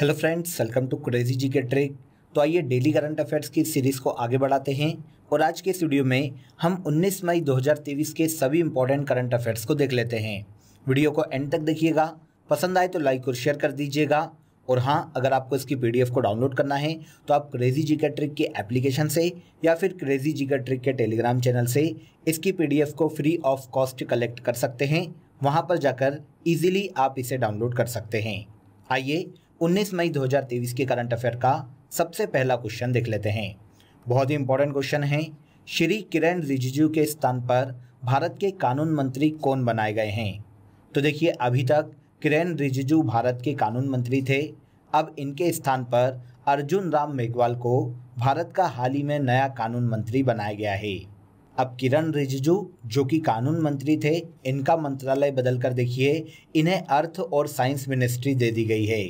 hello friends welcome to crazy G K trick तो आइए daily current affairs की series को आगे बढ़ाते हैं और आज के स्टूडियो में हम 19 मई 2023 के सभी इंपॉर्टेंट करंट अफेयर्स को देख लेते हैं वीडियो को एंड तक देखिएगा पसंद आए तो लाइक और शेयर कर दीजिएगा और हाँ अगर आपको इसकी पी को डाउनलोड करना है तो आप क्रेजी जी ट्रिक के एप्लीकेशन से या फिर क्रेजी जी ट्रिक के टेलीग्राम चैनल से इसकी पी को फ्री ऑफ कॉस्ट कलेक्ट कर सकते हैं वहाँ पर जाकर ईजिली आप इसे डाउनलोड कर सकते हैं आइए 19 मई 2023 के करंट अफेयर का सबसे पहला क्वेश्चन देख लेते हैं बहुत ही इंपॉर्टेंट क्वेश्चन है श्री किरण रिजिजू के स्थान पर भारत के कानून मंत्री कौन बनाए गए हैं तो देखिए अभी तक किरण रिजिजू भारत के कानून मंत्री थे अब इनके स्थान पर अर्जुन राम मेघवाल को भारत का हाल ही में नया कानून मंत्री बनाया गया है अब किरण रिजिजू जो कि कानून मंत्री थे इनका मंत्रालय बदलकर देखिए इन्हें अर्थ और साइंस मिनिस्ट्री दे दी गई है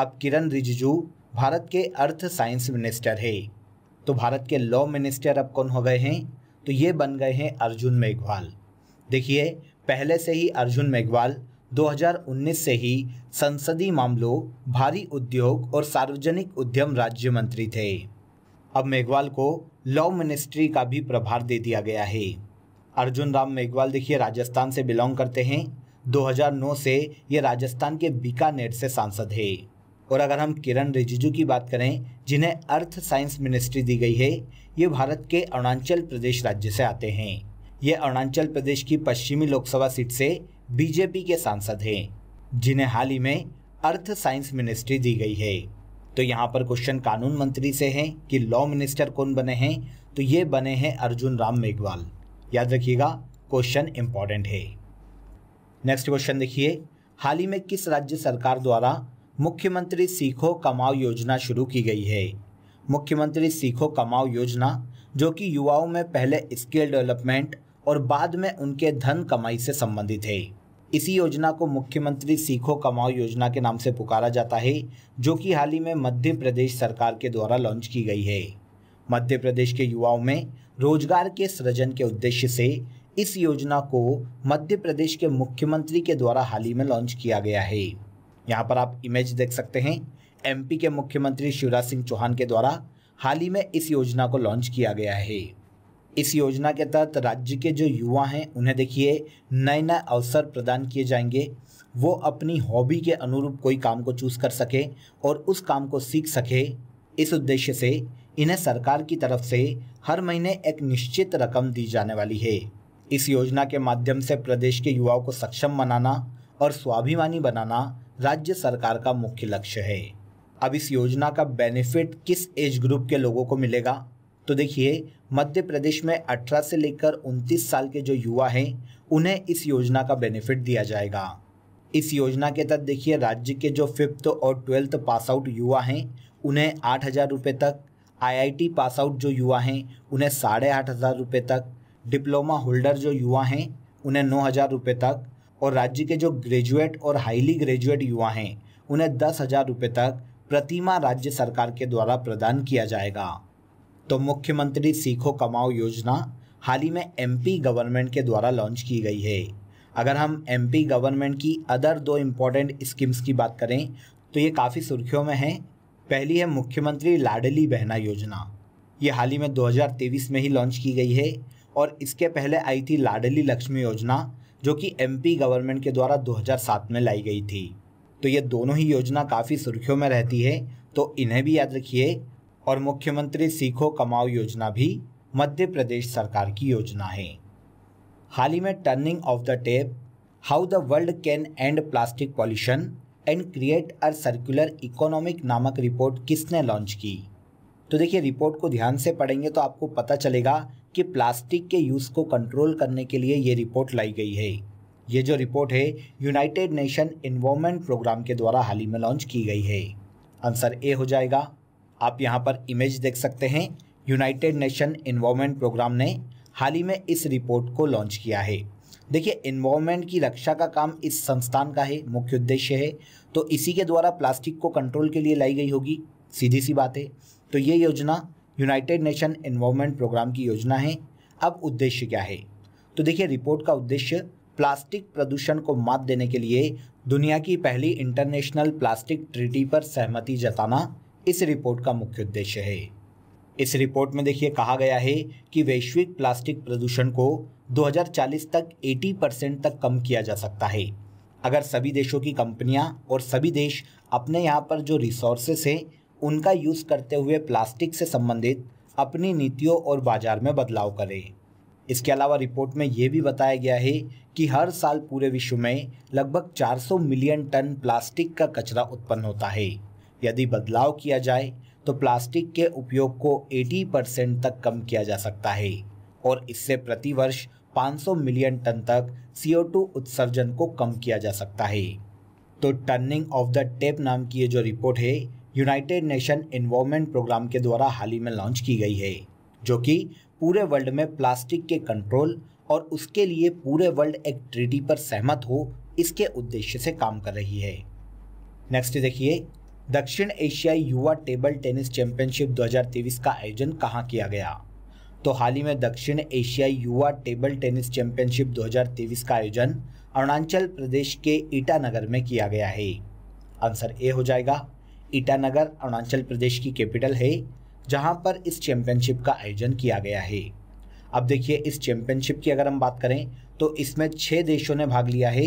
अब किरण रिजिजू भारत के अर्थ साइंस मिनिस्टर है तो भारत के लॉ मिनिस्टर अब कौन हो गए हैं तो ये बन गए हैं अर्जुन मेघवाल देखिए पहले से ही अर्जुन मेघवाल 2019 से ही संसदीय मामलों भारी उद्योग और सार्वजनिक उद्यम राज्य मंत्री थे अब मेघवाल को लॉ मिनिस्ट्री का भी प्रभार दे दिया गया है अर्जुन राम मेघवाल देखिए राजस्थान से बिलोंग करते हैं 2009 से ये राजस्थान के बीकानेर से सांसद है और अगर हम किरण रिजिजू की बात करें जिन्हें अर्थ साइंस मिनिस्ट्री दी गई है ये भारत के अरुणाचल प्रदेश राज्य से आते हैं ये अरुणाचल प्रदेश की पश्चिमी लोकसभा सीट से बीजेपी के सांसद हैं जिन्हें हाल ही में अर्थ साइंस मिनिस्ट्री दी गई है तो यहाँ पर क्वेश्चन कानून मंत्री से है कि लॉ मिनिस्टर कौन बने हैं तो ये बने हैं अर्जुन राम मेघवाल याद रखिएगा क्वेश्चन इंपॉर्टेंट है नेक्स्ट क्वेश्चन देखिए हाल ही में किस राज्य सरकार द्वारा मुख्यमंत्री सीखो कमाओ योजना शुरू की गई है मुख्यमंत्री सीखो कमाओ योजना जो कि युवाओं में पहले स्किल डेवलपमेंट और बाद में उनके धन कमाई से संबंधित है इसी योजना को मुख्यमंत्री सीखो कमाओ योजना के नाम से पुकारा जाता है जो कि हाल ही में मध्य प्रदेश सरकार के द्वारा लॉन्च की गई है मध्य प्रदेश के युवाओं में रोजगार के सृजन के उद्देश्य से इस योजना को मध्य प्रदेश के मुख्यमंत्री के द्वारा हाल ही में लॉन्च किया गया है यहाँ पर आप इमेज देख सकते हैं एमपी के मुख्यमंत्री शिवराज सिंह चौहान के द्वारा हाल ही में इस योजना को लॉन्च किया गया है इस योजना के तहत राज्य के जो युवा हैं उन्हें देखिए नए नए अवसर प्रदान किए जाएंगे वो अपनी हॉबी के अनुरूप कोई काम को चूज कर सके और उस काम को सीख सके इस उद्देश्य से इन्हें सरकार की तरफ से हर महीने एक निश्चित रकम दी जाने वाली है इस योजना के माध्यम से प्रदेश के युवाओं को सक्षम बनाना और स्वाभिमानी बनाना राज्य सरकार का मुख्य लक्ष्य है अब इस योजना का बेनिफिट किस एज ग्रुप के लोगों को मिलेगा तो देखिए मध्य प्रदेश में 18 से लेकर 29 साल के जो युवा हैं उन्हें इस योजना का बेनिफिट दिया जाएगा इस योजना के तहत देखिए राज्य के जो फिफ्थ और ट्वेल्थ पास आउट युवा हैं उन्हें आठ हज़ार रुपये तक आईआईटी पास आउट जो युवा हैं उन्हें साढ़े आठ हज़ार रुपये तक डिप्लोमा होल्डर जो युवा हैं उन्हें नौ हज़ार रुपये तक और राज्य के जो ग्रेजुएट और हाईली ग्रेजुएट युवा हैं उन्हें दस हजार रुपये तक प्रतिमा राज्य सरकार के द्वारा प्रदान किया जाएगा तो मुख्यमंत्री सीखो कमाओ योजना हाल ही में एमपी गवर्नमेंट के द्वारा लॉन्च की गई है अगर हम एमपी गवर्नमेंट की अदर दो इम्पोर्टेंट स्कीम्स की बात करें तो ये काफ़ी सुर्खियों में है पहली है मुख्यमंत्री लाडली बहना योजना ये हाल ही में 2023 में ही लॉन्च की गई है और इसके पहले आई थी लाडली लक्ष्मी योजना जो कि एमपी गवर्नमेंट के द्वारा 2007 में लाई गई थी तो ये दोनों ही योजना काफ़ी सुर्खियों में रहती है तो इन्हें भी याद रखिए और मुख्यमंत्री सीखो कमाओ योजना भी मध्य प्रदेश सरकार की योजना है हाल ही में turning off the tape how the world can end plastic pollution and create a circular economic नामक रिपोर्ट किसने लॉन्च की तो देखिए रिपोर्ट को ध्यान से पढ़ेंगे तो आपको पता चलेगा कि प्लास्टिक के यूज़ को कंट्रोल करने के लिए ये रिपोर्ट लाई गई है ये जो रिपोर्ट है यूनाइटेड नेशन इन्वामेंट प्रोग्राम के द्वारा हाल ही में लॉन्च की गई है आंसर ए हो जाएगा आप यहाँ पर इमेज देख सकते हैं यूनाइटेड नेशन इन्वामेंट प्रोग्राम ने हाल ही में इस रिपोर्ट को लॉन्च किया है देखिए इन्वामेंट की रक्षा का काम इस संस्थान का है मुख्य उद्देश्य है तो इसी के द्वारा प्लास्टिक को कंट्रोल के लिए लाई गई होगी सीधी सी बात है तो ये योजना यूनाइटेड नेशन इन्वॉलमेंट प्रोग्राम की योजना है अब उद्देश्य क्या है तो देखिए रिपोर्ट का उद्देश्य प्लास्टिक प्रदूषण को मात देने के लिए दुनिया की पहली इंटरनेशनल प्लास्टिक ट्रिटी पर सहमति जताना इस रिपोर्ट का मुख्य उद्देश्य है इस रिपोर्ट में देखिए कहा गया है कि वैश्विक प्लास्टिक प्रदूषण को 2040 तक 80 परसेंट तक कम किया जा सकता है अगर सभी देशों की कंपनियां और सभी देश अपने यहाँ पर जो रिसोर्सेस हैं उनका यूज़ करते हुए प्लास्टिक से संबंधित अपनी नीतियों और बाज़ार में बदलाव करें इसके अलावा रिपोर्ट में यह भी बताया गया है कि हर साल पूरे विश्व में लगभग 400 मिलियन टन प्लास्टिक का कचरा उत्पन्न होता है यदि बदलाव किया जाए तो प्लास्टिक के उपयोग को 80 परसेंट तक कम किया जा सकता है और इससे प्रति वर्ष 500 मिलियन टन तक सी उत्सर्जन को कम किया जा सकता है तो टर्निंग ऑफ द टेप नाम की ये जो रिपोर्ट है यूनाइटेड नेशन इन्वामेंट प्रोग्राम के द्वारा हाल ही में लॉन्च की गई है जो कि पूरे वर्ल्ड में प्लास्टिक के कंट्रोल और उसके लिए पूरे वर्ल्ड एक ट्रीटी पर सहमत हो इसके उद्देश्य से काम कर रही है नेक्स्ट देखिए दक्षिण एशियाई युवा टेबल टेनिस चैंपियनशिप 2023 का आयोजन कहाँ किया गया तो हाल ही में दक्षिण एशियाई युवा टेबल टेनिस चैंपियनशिप 2023 का आयोजन अरुणाचल प्रदेश के ईटानगर में किया गया है आंसर ए हो जाएगा ईटानगर अरुणाचल प्रदेश की कैपिटल है जहां पर इस चैंपियनशिप का आयोजन किया गया है अब देखिए इस चैंपियनशिप की अगर हम बात करें तो इसमें छः देशों ने भाग लिया है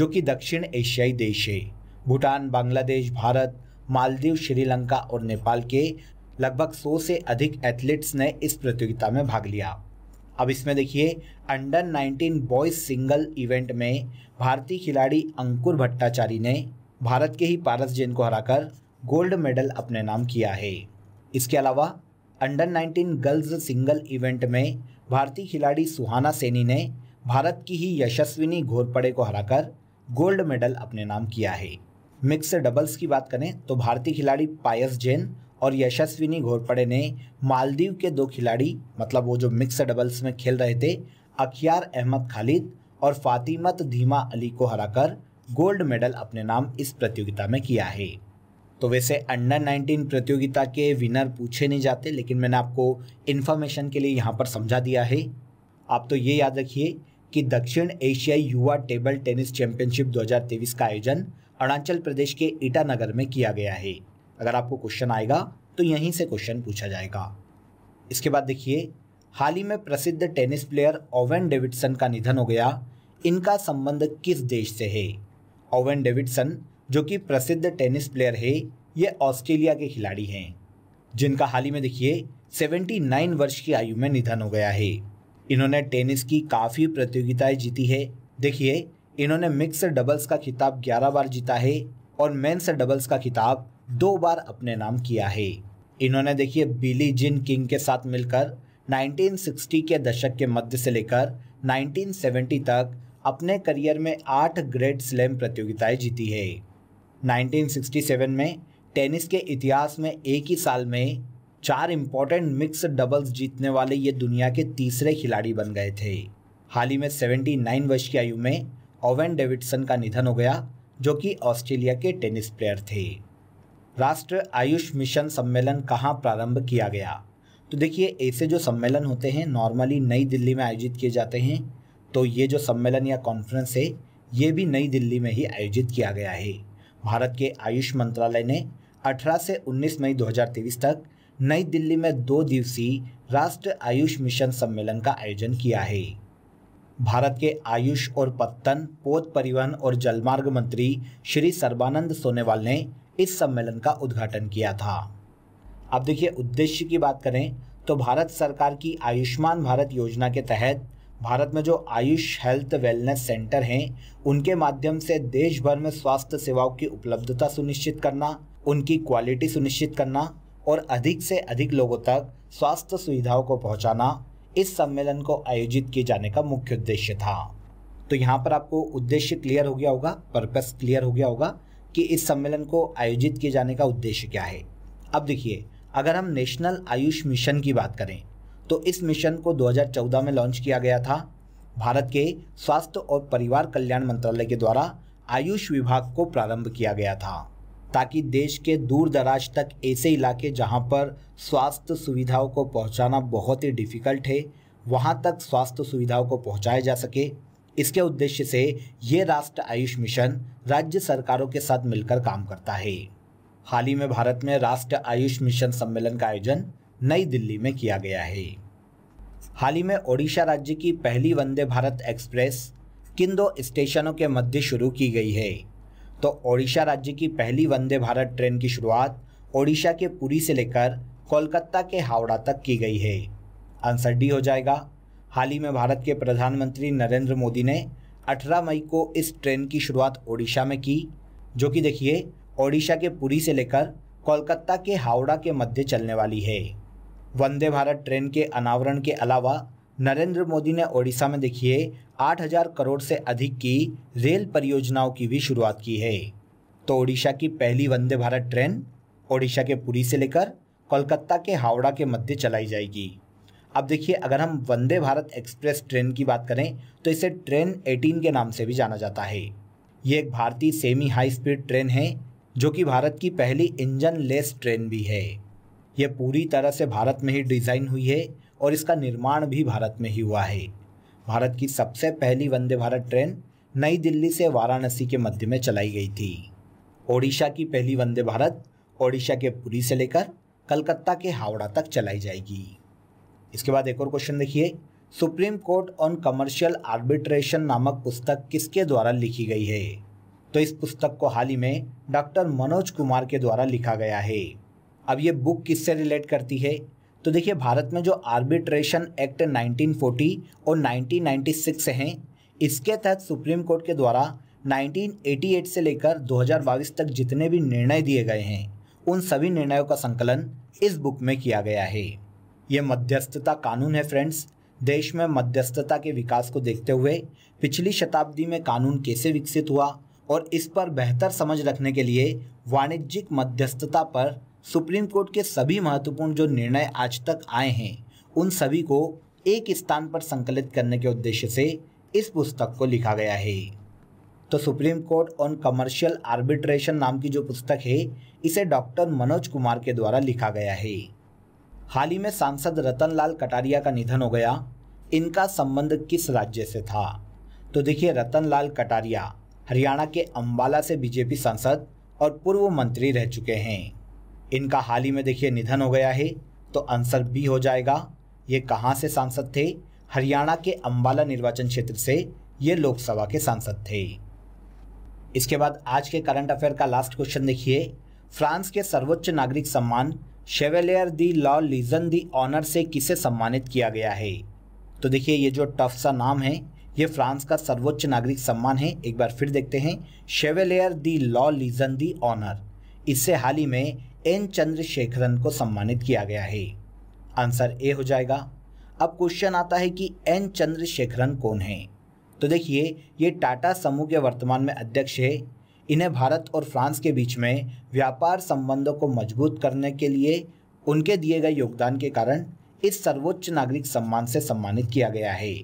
जो कि दक्षिण एशियाई देश है भूटान बांग्लादेश भारत मालदीव श्रीलंका और नेपाल के लगभग 100 से अधिक एथलीट्स ने इस प्रतियोगिता में भाग लिया अब इसमें देखिए अंडर 19 बॉयज सिंगल इवेंट में भारतीय खिलाड़ी अंकुर भट्टाचारी ने भारत के ही पारस जैन को हराकर गोल्ड मेडल अपने नाम किया है इसके अलावा अंडर 19 गर्ल्स सिंगल इवेंट में भारतीय खिलाड़ी सुहाना सैनी ने भारत की ही यशस्विनी घोरपड़े को हराकर गोल्ड मेडल अपने नाम किया है मिक्स डबल्स की बात करें तो भारतीय खिलाड़ी पायस जैन और यशस्विनी घोरपड़े ने मालदीव के दो खिलाड़ी मतलब वो जो मिक्स डबल्स में खेल रहे थे अखियार अहमद खालिद और फातिमत धीमा अली को हराकर गोल्ड मेडल अपने नाम इस प्रतियोगिता में किया है तो वैसे अंडर 19 प्रतियोगिता के विनर पूछे नहीं जाते लेकिन मैंने आपको इन्फॉर्मेशन के लिए यहाँ पर समझा दिया है आप तो ये याद रखिए कि दक्षिण एशियाई युवा टेबल टेनिस चैंपियनशिप 2023 का आयोजन अरुणाचल प्रदेश के ईटानगर में किया गया है अगर आपको क्वेश्चन आएगा तो यहीं से क्वेश्चन पूछा जाएगा इसके बाद देखिए हाल ही में प्रसिद्ध टेनिस प्लेयर ओवेन डेविडसन का निधन हो गया इनका संबंध किस देश से है ओवेन डेविडसन जो कि प्रसिद्ध टेनिस प्लेयर है ये ऑस्ट्रेलिया के खिलाड़ी हैं जिनका हाल ही में देखिए 79 वर्ष की आयु में निधन हो गया है इन्होंने टेनिस की काफ़ी प्रतियोगिताएं जीती है देखिए इन्होंने मिक्स डबल्स का खिताब 11 बार जीता है और मेन्स डबल्स का खिताब दो बार अपने नाम किया है इन्होंने देखिए बिली जिन किंग के साथ मिलकर 1960 के दशक के मध्य से लेकर 1970 तक अपने करियर में आठ ग्रेट स्लैम प्रतियोगिताएं जीती है 1967 में टेनिस के इतिहास में एक ही साल में चार इम्पॉर्टेंट मिक्स डबल्स जीतने वाले ये दुनिया के तीसरे खिलाड़ी बन गए थे हाल ही में 79 वर्ष की आयु में ओवेन डेविडसन का निधन हो गया जो कि ऑस्ट्रेलिया के टेनिस प्लेयर थे राष्ट्र आयुष मिशन सम्मेलन कहाँ प्रारंभ किया गया तो देखिए ऐसे जो सम्मेलन होते हैं नॉर्मली नई दिल्ली में आयोजित किए जाते हैं तो ये जो सम्मेलन या कॉन्फ्रेंस है ये भी नई दिल्ली में ही आयोजित किया गया है भारत के आयुष मंत्रालय ने 18 से 19 मई 2023 तक नई दिल्ली में दो दिवसीय राष्ट्र आयुष मिशन सम्मेलन का आयोजन किया है भारत के आयुष और पत्तन पोत परिवहन और जलमार्ग मंत्री श्री सर्बानंद सोनेवाल ने इस सम्मेलन का उद्घाटन किया था अब देखिए उद्देश्य की बात करें तो भारत सरकार की आयुष्मान भारत योजना के तहत भारत में जो आयुष हेल्थ वेलनेस सेंटर हैं उनके माध्यम से देश भर में स्वास्थ्य सेवाओं की उपलब्धता सुनिश्चित करना उनकी क्वालिटी सुनिश्चित करना और अधिक से अधिक लोगों तक स्वास्थ्य सुविधाओं को पहुंचाना इस सम्मेलन को आयोजित किए जाने का मुख्य उद्देश्य था तो यहाँ पर आपको उद्देश्य क्लियर हो गया होगा पर्पस क्लियर हो गया होगा कि इस सम्मेलन को आयोजित किए जाने का उद्देश्य क्या है अब देखिए अगर हम नेशनल आयुष मिशन की बात करें तो इस मिशन को 2014 में लॉन्च किया गया था भारत के स्वास्थ्य और परिवार कल्याण मंत्रालय के द्वारा आयुष विभाग को प्रारंभ किया गया था ताकि देश के दूर दराज तक ऐसे इलाके जहां पर स्वास्थ्य सुविधाओं को पहुंचाना बहुत ही डिफ़िकल्ट है वहां तक स्वास्थ्य सुविधाओं को पहुंचाया जा सके इसके उद्देश्य से ये राष्ट्र आयुष मिशन राज्य सरकारों के साथ मिलकर काम करता है हाल ही में भारत में राष्ट्र आयुष मिशन सम्मेलन का आयोजन नई दिल्ली में किया गया है हाल ही में ओडिशा राज्य की पहली वंदे भारत एक्सप्रेस किन दो स्टेशनों के मध्य शुरू की गई है तो ओडिशा राज्य की पहली वंदे भारत ट्रेन की शुरुआत ओडिशा के पुरी से लेकर कोलकाता के हावड़ा तक की गई है आंसर डी हो जाएगा हाल ही में भारत के प्रधानमंत्री नरेंद्र मोदी ने 18 मई को इस ट्रेन की शुरुआत ओडिशा में की जो कि देखिए ओडिशा के पुरी से लेकर कोलकाता के हावड़ा के मध्य चलने वाली है वंदे भारत ट्रेन के अनावरण के अलावा नरेंद्र मोदी ने ओडिशा में देखिए 8000 करोड़ से अधिक की रेल परियोजनाओं की भी शुरुआत की है तो ओडिशा की पहली वंदे भारत ट्रेन ओडिशा के पुरी से लेकर कोलकाता के हावड़ा के मध्य चलाई जाएगी अब देखिए अगर हम वंदे भारत एक्सप्रेस ट्रेन की बात करें तो इसे ट्रेन 18 के नाम से भी जाना जाता है ये एक भारतीय सेमी हाई स्पीड ट्रेन है जो कि भारत की पहली इंजन लेस ट्रेन भी है यह पूरी तरह से भारत में ही डिज़ाइन हुई है और इसका निर्माण भी भारत में ही हुआ है भारत की सबसे पहली वंदे भारत ट्रेन नई दिल्ली से वाराणसी के मध्य में चलाई गई थी ओडिशा की पहली वंदे भारत ओडिशा के पुरी से लेकर कलकत्ता के हावड़ा तक चलाई जाएगी इसके बाद एक और क्वेश्चन देखिए supreme court on commercial arbitration नामक पुस्तक किसके द्वारा लिखी गई है तो इस पुस्तक को हाल ही में डॉक्टर मनोज कुमार के द्वारा लिखा गया है अब ये बुक किससे रिलेट करती है तो देखिए भारत में जो आर्बिट्रेशन एक्ट 1940 और 1996 हैं इसके तहत सुप्रीम कोर्ट के द्वारा 1988 से लेकर 2022 तक जितने भी निर्णय दिए गए हैं उन सभी निर्णयों का संकलन इस बुक में किया गया है ये मध्यस्थता कानून है फ्रेंड्स देश में मध्यस्थता के विकास को देखते हुए पिछली शताब्दी में कानून कैसे विकसित हुआ और इस पर बेहतर समझ रखने के लिए वाणिज्यिक मध्यस्थता पर सुप्रीम कोर्ट के सभी महत्वपूर्ण जो निर्णय आज तक आए हैं उन सभी को एक स्थान पर संकलित करने के उद्देश्य से इस पुस्तक को लिखा गया है तो supreme court on commercial arbitration नाम की जो पुस्तक है इसे डॉक्टर मनोज कुमार के द्वारा लिखा गया है हाल ही में सांसद रतन लाल कटारिया का निधन हो गया इनका संबंध किस राज्य से था तो देखिए रतन लाल कटारिया हरियाणा के अंबाला से बीजेपी सांसद और पूर्व मंत्री रह चुके हैं इनका हाल ही में देखिए निधन हो गया है तो आंसर बी हो जाएगा ये कहाँ से सांसद थे हरियाणा के अम्बाला निर्वाचन क्षेत्र से ये लोकसभा के सांसद थे इसके बाद आज के करंट अफेयर का लास्ट क्वेश्चन देखिए फ्रांस के सर्वोच्च नागरिक सम्मान chevalier de la legion de honour से किसे सम्मानित किया गया है तो देखिए ये जो टफ सा नाम है ये फ्रांस का सर्वोच्च नागरिक सम्मान है एक बार फिर देखते हैं chevalier de la legion de honour इससे हाल ही में एन चंद्रशेखरन को सम्मानित किया गया है आंसर ए हो जाएगा अब क्वेश्चन आता है कि एन चंद्रशेखरन कौन है तो देखिए ये टाटा समूह के वर्तमान में अध्यक्ष है इन्हें भारत और फ्रांस के बीच में व्यापार संबंधों को मजबूत करने के लिए उनके दिए गए योगदान के कारण इस सर्वोच्च नागरिक सम्मान से सम्मानित किया गया है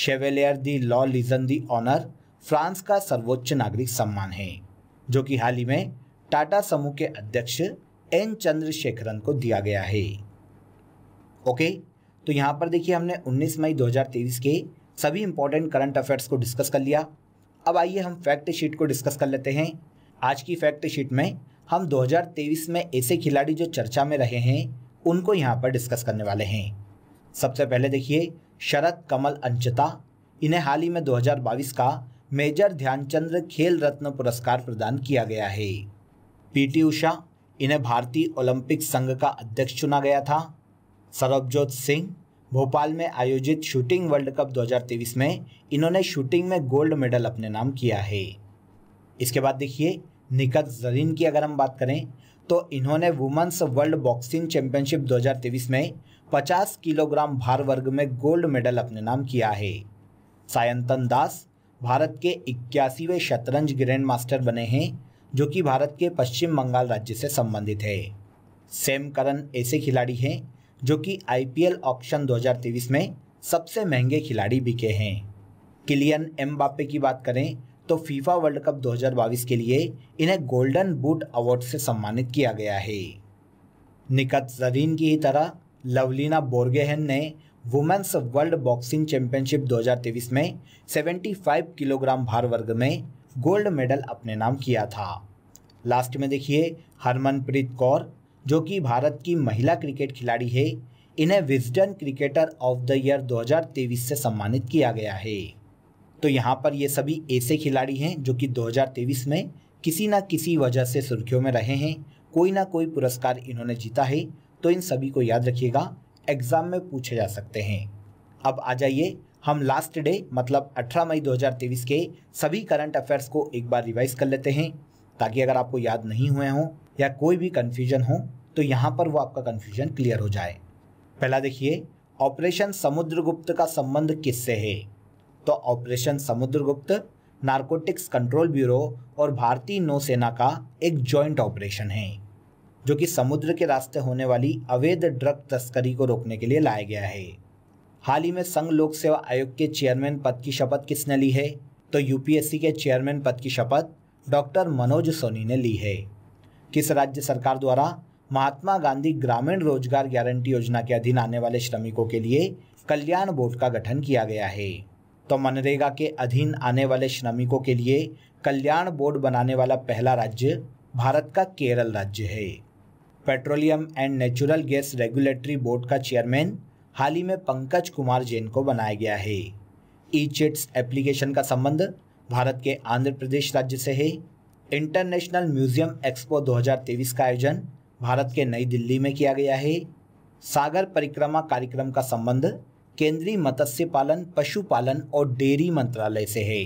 chevalier de la legion de honour France का सर्वोच्च नागरिक सम्मान है जो कि हाल ही में टाटा समूह के अध्यक्ष एन चंद्रशेखरन को दिया गया है ओके तो यहाँ पर देखिए हमने 19 मई 2023 के सभी इंपॉर्टेंट करंट अफेयर्स को डिस्कस कर लिया अब आइए हम फैक्ट शीट को डिस्कस कर लेते हैं आज की फैक्ट शीट में हम 2023 में ऐसे खिलाड़ी जो चर्चा में रहे हैं उनको यहाँ पर डिस्कस करने वाले हैं सबसे पहले देखिए शरद कमल अंचता इन्हें हाल ही में 2022 का मेजर ध्यानचंद्र खेल रत्न पुरस्कार प्रदान किया गया है पीटी उषा इन्हें भारतीय ओलंपिक संघ का अध्यक्ष चुना गया था सरबजोत सिंह भोपाल में आयोजित शूटिंग वर्ल्ड कप 2023 में इन्होंने शूटिंग में गोल्ड मेडल अपने नाम किया है इसके बाद देखिए निकत जरीन की अगर हम बात करें तो इन्होंने वुमेंस वर्ल्ड बॉक्सिंग चैंपियनशिप 2023 में 50 किलोग्राम भार वर्ग में गोल्ड मेडल अपने नाम किया है सायंतन दास भारत के इक्यासीवें शतरंज ग्रैंड मास्टर बने हैं जो कि भारत के पश्चिम बंगाल राज्य से संबंधित है सेम करण ऐसे खिलाड़ी हैं जो कि आईपीएल ऑक्शन 2023 में सबसे महंगे खिलाड़ी बिके हैं किलियन बापे की बात करें तो फीफा वर्ल्ड कप 2022 के लिए इन्हें गोल्डन बूट अवार्ड से सम्मानित किया गया है निकत जरीन की ही तरह लवलीना बोर्गेहन ने वुमेन्स वर्ल्ड बॉक्सिंग चैंपियनशिप 2023 में 75 किलोग्राम भार वर्ग में गोल्ड मेडल अपने नाम किया था लास्ट में देखिए हरमनप्रीत कौर जो कि भारत की महिला क्रिकेट खिलाड़ी है इन्हें Wisden cricketer of the year 2023 से सम्मानित किया गया है तो यहाँ पर ये सभी ऐसे खिलाड़ी हैं जो कि 2023 में किसी ना किसी वजह से सुर्खियों में रहे हैं कोई ना कोई पुरस्कार इन्होंने जीता है तो इन सभी को याद रखिएगा एग्ज़ाम में पूछे जा सकते हैं अब आ जाइए हम लास्ट डे मतलब 18 मई 2023 के सभी करंट अफेयर्स को एक बार रिवाइज कर लेते हैं ताकि अगर आपको याद नहीं हुए हों या कोई भी कन्फ्यूजन हो तो यहाँ पर वो आपका कन्फ्यूजन क्लियर हो जाए पहला देखिए ऑपरेशन समुद्रगुप्त का संबंध किससे है तो operation Samudragupta narcotics control bureau और भारतीय नौसेना का एक जॉइंट ऑपरेशन है जो कि समुद्र के रास्ते होने वाली अवैध ड्रग तस्करी को रोकने के लिए लाया गया है हाल ही में संघ लोक सेवा आयोग के चेयरमैन पद की शपथ किसने ली है तो यूपीएससी के चेयरमैन पद की शपथ डॉक्टर मनोज सोनी ने ली है किस राज्य सरकार द्वारा महात्मा गांधी ग्रामीण रोजगार गारंटी योजना के अधीन आने वाले श्रमिकों के लिए कल्याण बोर्ड का गठन किया गया है तो मनरेगा के अधीन आने वाले श्रमिकों के लिए कल्याण बोर्ड बनाने वाला पहला राज्य भारत का केरल राज्य है petroleum and natural gas regulatory board का चेयरमैन हाल ही में पंकज कुमार जैन को बनाया गया है ई चिट्स एप्लीकेशन का संबंध भारत के आंध्र प्रदेश राज्य से है इंटरनेशनल म्यूजियम एक्सपो 2023 का आयोजन भारत के नई दिल्ली में किया गया है सागर परिक्रमा कार्यक्रम का संबंध केंद्रीय मत्स्य पालन पशुपालन और डेयरी मंत्रालय से है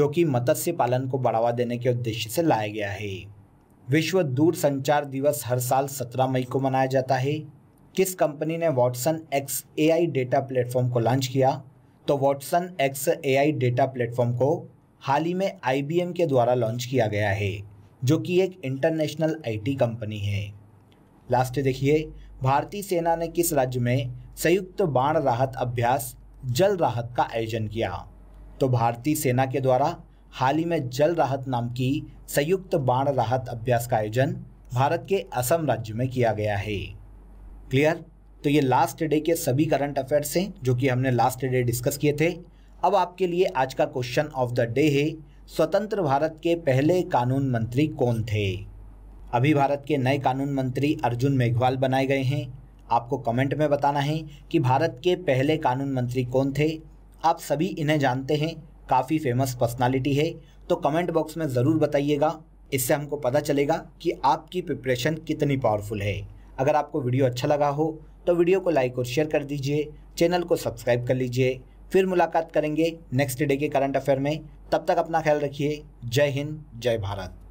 जो कि मत्स्य पालन को बढ़ावा देने के उद्देश्य से लाया गया है विश्व दूर संचार दिवस हर साल 17 मई को मनाया जाता है किस कंपनी ने Watson X A data platform को लॉन्च किया तो Watson X A data platform को हाल ही में आई के द्वारा लॉन्च किया गया है जो कि एक इंटरनेशनल आईटी कंपनी है लास्ट देखिए भारतीय सेना ने किस राज्य में संयुक्त बाण राहत अभ्यास जल राहत का आयोजन किया तो भारतीय सेना के द्वारा हाल ही में जल राहत नाम की संयुक्त बाण राहत अभ्यास का आयोजन भारत के असम राज्य में किया गया है क्लियर तो ये लास्ट डे के सभी करंट अफेयर्स हैं जो कि हमने लास्ट डे डिस्कस किए थे अब आपके लिए आज का क्वेश्चन ऑफ द डे है स्वतंत्र भारत के पहले कानून मंत्री कौन थे अभी भारत के नए कानून मंत्री अर्जुन मेघवाल बनाए गए हैं आपको कमेंट में बताना है कि भारत के पहले कानून मंत्री कौन थे आप सभी इन्हें जानते हैं काफ़ी फेमस पर्सनालिटी है तो कमेंट बॉक्स में ज़रूर बताइएगा इससे हमको पता चलेगा कि आपकी प्रिपरेशन कितनी पावरफुल है अगर आपको वीडियो अच्छा लगा हो तो वीडियो को लाइक और शेयर कर दीजिए चैनल को सब्सक्राइब कर लीजिए फिर मुलाकात करेंगे नेक्स्ट डे के करंट अफेयर में तब तक अपना ख्याल रखिए जय हिंद जय भारत